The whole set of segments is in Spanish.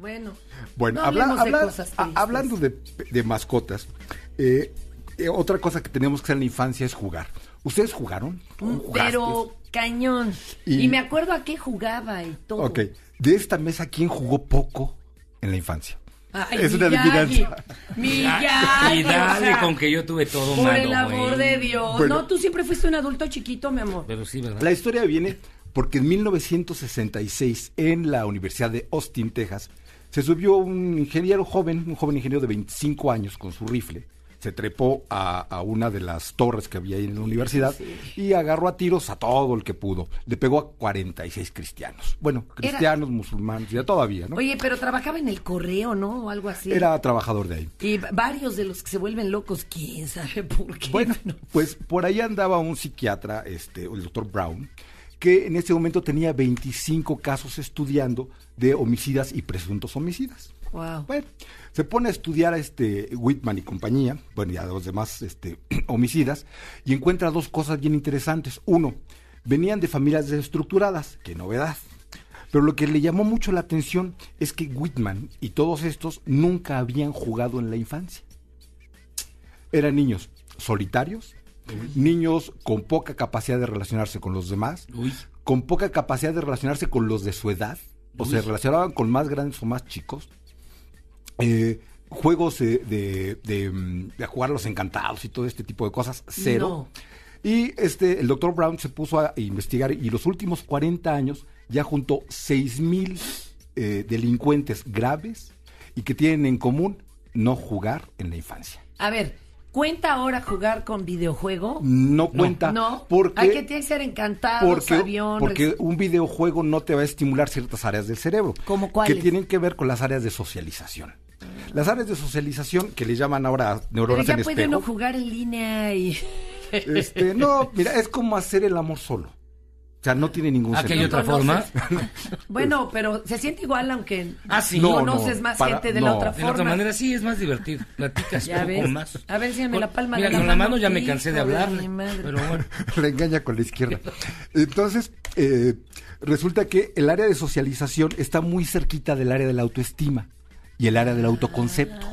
Bueno, bueno hablando de, mascotas, eh, eh, otra cosa que teníamos que hacer en la infancia es jugar. ¿Ustedes jugaron? Mm, pero cañón. Y, me acuerdo a qué jugaba y todo. Ok, de esta mesa, ¿quién jugó poco en la infancia? es una adivinanza. ya! y con que yo tuve todo malo. Por el amor de Dios. no, tú siempre fuiste un adulto chiquito, mi amor. Pero sí, ¿verdad? La historia viene porque en 1966, en la Universidad de Austin, Texas, se subió un ingeniero joven, un joven ingeniero de 25 años con su rifle, se trepó a, una de las torres que había ahí en la universidad y agarró a tiros a todo el que pudo. Le pegó a 46 cristianos. Bueno, cristianos, musulmanes, ya todavía, ¿no? Oye, pero trabajaba en el correo, ¿no? O algo así. Era trabajador de ahí. Y varios de los que se vuelven locos, quién sabe por qué. Bueno, pues por ahí andaba un psiquiatra, este, el doctor Brown, que en ese momento tenía 25 casos estudiando de homicidas y presuntos homicidas. Bueno, se pone a estudiar a este Whitman y compañía, bueno, y a los demás este, homicidas, y encuentra dos cosas bien interesantes. Uno, venían de familias desestructuradas, qué novedad. Pero lo que le llamó mucho la atención es que Whitman y todos estos nunca habían jugado en la infancia. Eran niños solitarios, niños con poca capacidad de relacionarse con los demás, con poca capacidad de relacionarse con los de su edad, o se relacionaban con más grandes o más chicos. Eh, juegos de, mm, de, jugar los encantados y todo este tipo de cosas, cero. Y este, el doctor Brown se puso a investigar y los últimos 40 años ya juntó 6000 mil eh, delincuentes graves y que tienen en común no jugar en la infancia. A ver, ¿Cuenta ahora jugar con videojuego? No cuenta. No, porque hay que ser encantado, porque, porque un videojuego no te va a estimular ciertas áreas del cerebro. ¿Como Que tienen que ver con las áreas de socialización. Las áreas de socialización que le llaman ahora neuronas Pero ya no jugar en línea y este, no, mira, es como hacer el amor solo. O sea, no tiene ningún sentido. otra forma. bueno, pero se siente igual aunque ah, no, conoces más gente de la otra forma. De la otra manera sí es más divertido. Platicas A ver, si la palma de la con mano. la mano ya me cansé de hablar. Pero bueno. Le engaña con la izquierda. Entonces, eh, resulta que el área de socialización está muy cerquita del área de la autoestima y el área del autoconcepto.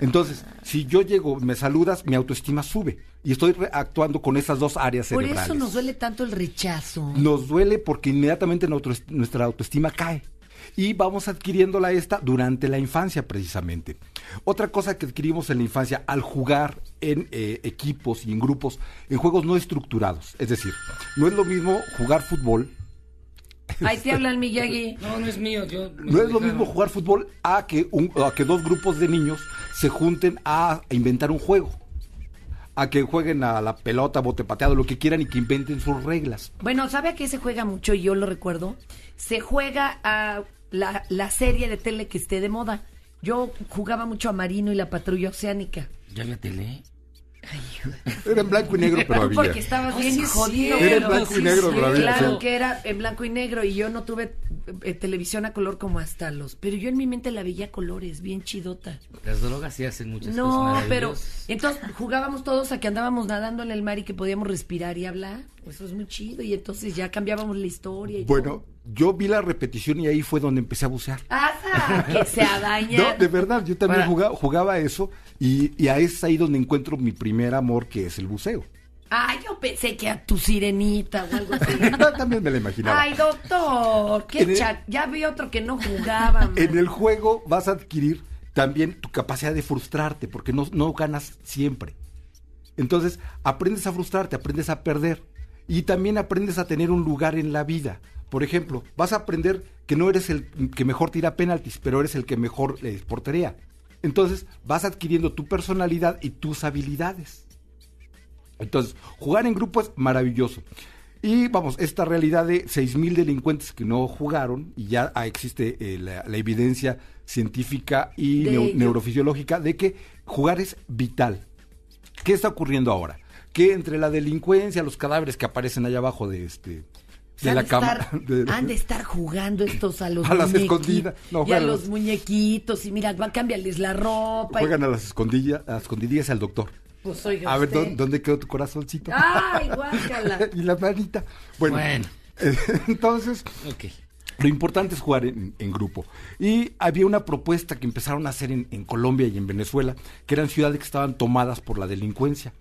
Entonces, si yo llego, me saludas, mi autoestima sube y estoy actuando con esas dos áreas Por cerebrales. Por eso nos duele tanto el rechazo. Nos duele porque inmediatamente nuestra autoestima cae y vamos adquiriéndola esta durante la infancia precisamente. Otra cosa que adquirimos en la infancia al jugar en eh, equipos y en grupos, en juegos no estructurados, es decir, no es lo mismo jugar fútbol. Ahí te habla el Miyagi. No, no es mío. no es lo mismo jugar fútbol a que, a que dos grupos de niños se junten a inventar un juego a que jueguen a la pelota, bote pateado, lo que quieran y que inventen sus reglas. Bueno, ¿sabe a qué se juega mucho? Y Yo lo recuerdo. Se juega a la, serie de tele que esté de moda. Yo jugaba mucho a Marino y la Patrulla Oceánica. ¿Ya la tele? Era en blanco y negro, pero había. Porque estabas bien jodido. Era en blanco y negro, pero Claro, que era en blanco y negro y yo no tuve eh, televisión a color como hasta los. Pero yo en mi mente la veía a colores, bien chidota. Las drogas sí hacen muchas no, cosas. No, pero. Entonces jugábamos todos a que andábamos nadando en el mar y que podíamos respirar y hablar. Eso es muy chido. Y entonces ya cambiábamos la historia. bueno yo vi la repetición y ahí fue donde empecé a bucear. ¡Que se No, de verdad, yo también jugaba, eso y, ahí es ahí donde encuentro mi primer amor, que es el buceo. Ah, yo pensé que a tu sirenita o algo así. también me la imaginaba. Ay, doctor, qué chat, Ya vi otro que no jugaba. En el juego vas a adquirir también tu capacidad de frustrarte, porque no ganas siempre. Entonces, aprendes a frustrarte, aprendes a perder. Y también aprendes a tener un lugar en la vida. Por ejemplo, vas a aprender que no eres el que mejor tira penaltis, pero eres el que mejor eh, portería. Entonces vas adquiriendo tu personalidad y tus habilidades. Entonces, jugar en grupo es maravilloso. Y vamos, esta realidad de 6.000 delincuentes que no jugaron, y ya ah, existe eh, la, evidencia científica y neurofisiológica de que jugar es vital. ¿Qué está ocurriendo ahora? Que entre la delincuencia, los cadáveres que aparecen allá abajo de este de la de cama. han de estar jugando estos a los a escondidas. y a los, muñequitos y mira, van, cámbiales la ropa. Juegan a las escondidillas a escondidillas al doctor. Pues A ver, ¿dónde, quedó tu corazoncito? ¡Ay, guácala! y la manita. Bueno, eh, entonces... Lo importante es jugar en, grupo. Y había una propuesta que empezaron a hacer en Colombia y en Venezuela, que eran ciudades que estaban tomadas por la delincuencia.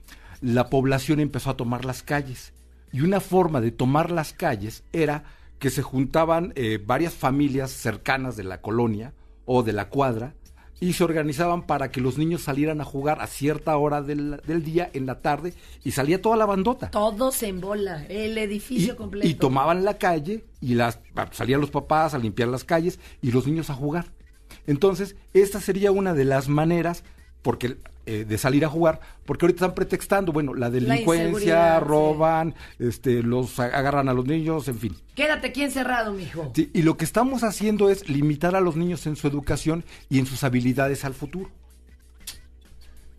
La población empezó a tomar las calles y una forma de tomar las calles era que se juntaban eh, varias familias cercanas de la colonia o de la cuadra y se organizaban para que los niños salieran a jugar a cierta hora del, día, en la tarde, y salía toda la bandota. Todos en bola, el edificio y, completo. Y tomaban la calle y las, salían los papás a limpiar las calles y los niños a jugar. Entonces, esta sería una de las maneras, porque eh, de salir a jugar, porque ahorita están pretextando, bueno, la delincuencia, roban, este, los agarran a los niños, en fin. Quédate aquí encerrado, mijo. Sí, y lo que estamos haciendo es limitar a los niños en su educación y en sus habilidades al futuro.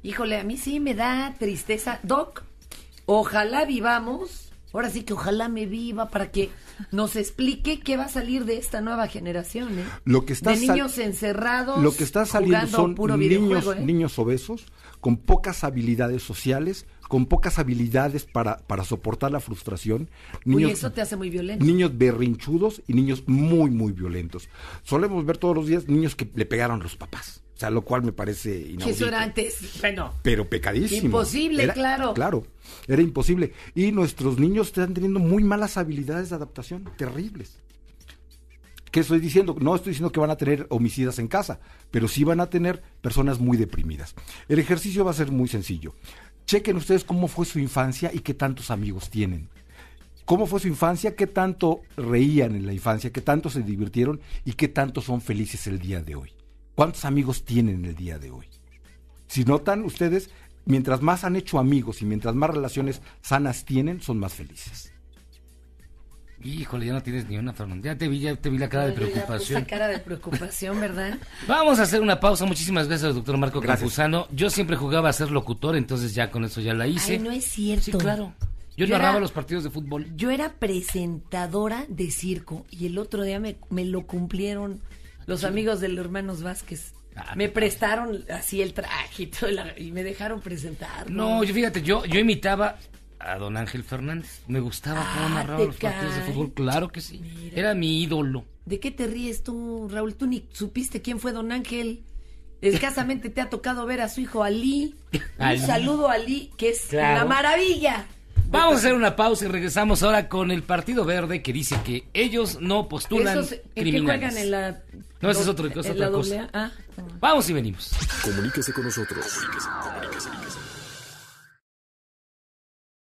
Híjole, a mí sí me da tristeza. Doc, ojalá vivamos Ahora sí que ojalá me viva para que nos explique qué va a salir de esta nueva generación. ¿eh? Lo que está de niños encerrados. Lo que está saliendo son niños, ¿eh? niños obesos con pocas habilidades sociales, con pocas habilidades para, para soportar la frustración. Niños, eso te hace muy violento. Niños berrinchudos y niños muy, muy violentos. Solemos ver todos los días niños que le pegaron los papás o sea, lo cual me parece inaudito. Eso era antes, bueno. Pero pecadísimo. Imposible, claro. Claro, era imposible. Y nuestros niños están teniendo muy malas habilidades de adaptación, terribles. ¿Qué estoy diciendo? No estoy diciendo que van a tener homicidas en casa, pero sí van a tener personas muy deprimidas. El ejercicio va a ser muy sencillo. Chequen ustedes cómo fue su infancia y qué tantos amigos tienen cómo fue su infancia, qué tanto reían en la infancia, qué tanto se divirtieron y qué tanto son felices el día de hoy. ¿Cuántos amigos tienen el día de hoy? Si notan ustedes, mientras más han hecho amigos y mientras más relaciones sanas tienen, son más felices. Híjole, ya no tienes ni una, Fernanda. Ya te vi, ya te vi la cara de preocupación. la cara de preocupación, ¿verdad? Vamos a hacer una pausa. Muchísimas gracias, doctor Marco Campuzano. Yo siempre jugaba a ser locutor, entonces ya con eso ya la hice. Ay, no es cierto. Sí, claro. Yo, yo narraba los partidos de fútbol. Yo era presentadora de circo y el otro día me, me lo cumplieron los amigos de los Hermanos Vázquez. Ah, me prestaron así el traje y, me dejaron presentar. No, yo fíjate, yo, yo imitaba a don Ángel Fernández. Me gustaba ah, cómo los partidos de fútbol, claro que sí. Era mi ídolo. ¿De qué te ríes tú, Raúl? Tú ni supiste quién fue don Ángel. Escasamente te ha tocado ver a su hijo Ali. Un saludo a Ali, que es una maravilla. Vamos a hacer una pausa y regresamos ahora con el Partido Verde que dice que ellos no postulan eh, criminales. en la no, otro, es otra cosa. Eh, otra cosa. Ah, Vamos y venimos. Comuníquese con nosotros. Comuníquese.